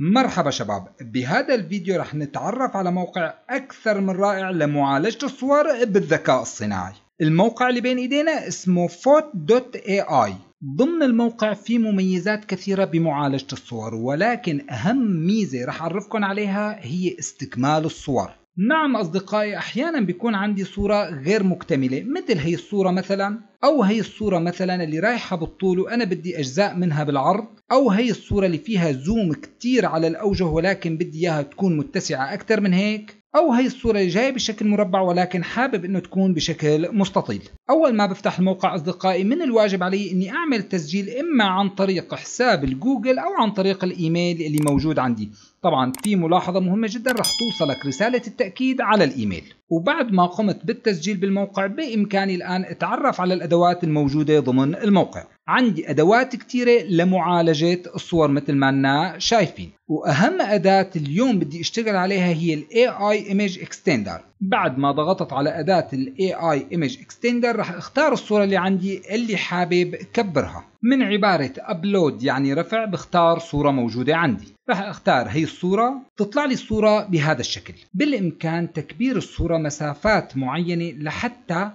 مرحبا شباب بهذا الفيديو رح نتعرف على موقع أكثر من رائع لمعالجة الصور بالذكاء الصناعي الموقع اللي بين إيدينا اسمه فوت.ai إيه ضمن الموقع في مميزات كثيرة بمعالجة الصور ولكن أهم ميزة رح أعرفكم عليها هي استكمال الصور نعم أصدقائي أحيانا بيكون عندي صورة غير مكتملة مثل هي الصورة مثلا أو هي الصورة مثلا اللي رايحة بالطول وأنا بدي أجزاء منها بالعرض أو هي الصورة اللي فيها زوم كتير على الأوجه ولكن بدي إياها تكون متسعة أكثر من هيك أو هي الصورة اللي جاية بشكل مربع ولكن حابب إنه تكون بشكل مستطيل أول ما بفتح الموقع أصدقائي من الواجب علي أني أعمل تسجيل إما عن طريق حساب الجوجل أو عن طريق الإيميل اللي موجود عندي طبعا في ملاحظة مهمة جدا رح توصلك رسالة التأكيد على الإيميل وبعد ما قمت بالتسجيل بالموقع بإمكاني الآن أتعرف على الأدوات الموجودة ضمن الموقع عندي أدوات كثيرة لمعالجة الصور مثل ما أنا شايفين وأهم أداة اليوم بدي أشتغل عليها هي الـ AI Image Extender بعد ما ضغطت على أداة الـ AI Image Extender راح اختار الصورة اللي عندي اللي حابب كبرها من عبارة ابلود يعني رفع بختار صورة موجودة عندي راح اختار هي الصورة تطلع لي الصورة بهذا الشكل بالامكان تكبير الصورة مسافات معينة لحتى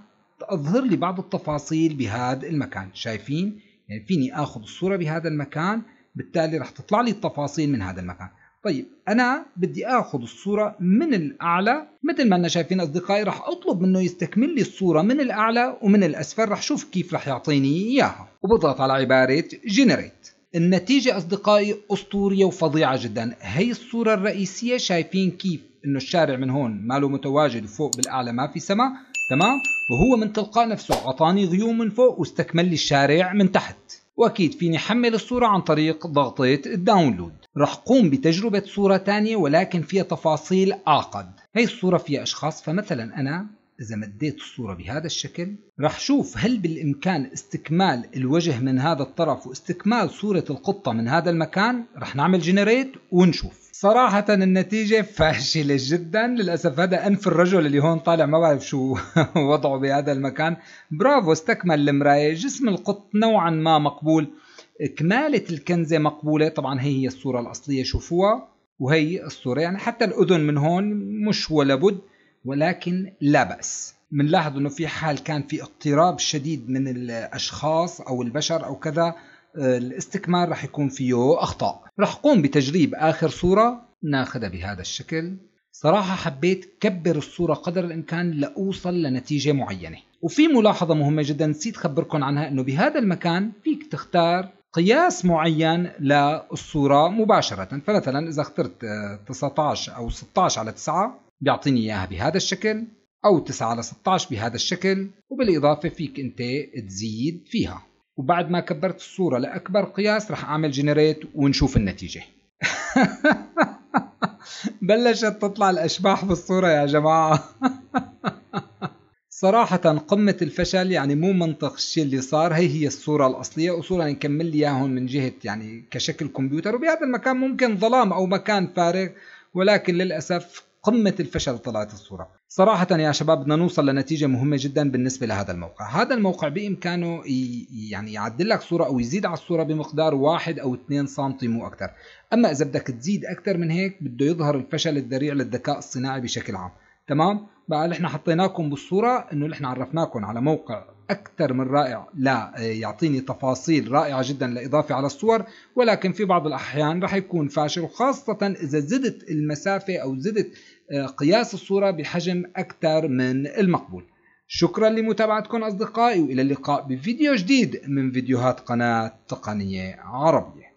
تظهر لي بعض التفاصيل بهذا المكان شايفين يعني فيني اخذ الصورة بهذا المكان بالتالي راح تطلع لي التفاصيل من هذا المكان طيب انا بدي اخذ الصوره من الاعلى مثل ما انا شايفين اصدقائي رح اطلب منه يستكمل لي الصوره من الاعلى ومن الاسفل رح شوف كيف رح يعطيني اياها وبضغط على عباره جنريت النتيجة أصدقائي أسطورية وفظيعة جدا هي الصورة الرئيسية شايفين كيف إنه الشارع من هون ماله متواجد وفوق بالأعلى ما في سماء تمام وهو من تلقاء نفسه أعطاني غيوم من فوق واستكمل لي الشارع من تحت واكيد فيني حمل الصورة عن طريق ضغطة الداونلود رح قوم بتجربة صورة تانية ولكن فيها تفاصيل اعقد هاي الصورة فيها اشخاص فمثلا انا إذا مديت الصورة بهذا الشكل رح شوف هل بالإمكان استكمال الوجه من هذا الطرف واستكمال صورة القطة من هذا المكان رح نعمل جنريت ونشوف صراحة النتيجة فاشلة جدا للأسف هذا أنف الرجل اللي هون طالع ما بعرف شو وضعه بهذا المكان برافو استكمل المراية جسم القط نوعا ما مقبول كمالة الكنزة مقبولة طبعا هي هي الصورة الأصلية شوفوها وهي الصورة يعني حتى الأذن من هون مش ولا بد ولكن لا بأس بنلاحظ انه في حال كان في اقتراب شديد من الاشخاص او البشر او كذا آه، الاستكمال رح يكون فيه أخطاء رح قوم بتجريب آخر صورة ناخذها بهذا الشكل صراحة حبيت كبر الصورة قدر الإمكان لأوصل لنتيجة معينة وفي ملاحظة مهمة جدا نسيت خبركم عنها أنه بهذا المكان فيك تختار قياس معين للصورة مباشرة فمثلا إذا اخترت 19 آه، أو 16 على 9 بيعطيني إياها بهذا الشكل أو 9 على 16 بهذا الشكل وبالإضافة فيك أنت تزيد فيها وبعد ما كبرت الصورة لأكبر قياس رح أعمل جنريت ونشوف النتيجة بلشت تطلع الأشباح بالصورة يا جماعة صراحة قمة الفشل يعني مو منطق الشيء اللي صار هي هي الصورة الأصلية أصولا نكمل لي إياهم من جهة يعني كشكل كمبيوتر وبهذا المكان ممكن ظلام أو مكان فارغ ولكن للأسف قمة الفشل طلعت الصورة صراحة يا شباب بدنا نوصل لنتيجة مهمة جدا بالنسبة لهذا الموقع هذا الموقع بإمكانه يعني يعدل لك صورة أو يزيد على الصورة بمقدار واحد أو 2 سم مو أكثر أما إذا بدك تزيد أكثر من هيك بده يظهر الفشل الذريع للذكاء الصناعي بشكل عام تمام بقى نحن حطيناكم بالصورة إنه نحن عرفناكم على موقع أكثر من رائع لا آه، يعطيني تفاصيل رائعة جدا لإضافة على الصور ولكن في بعض الأحيان رح يكون فاشل وخاصة إذا زدت المسافة أو زدت آه، قياس الصورة بحجم أكثر من المقبول شكرا لمتابعتكم أصدقائي وإلى اللقاء بفيديو جديد من فيديوهات قناة تقنية عربية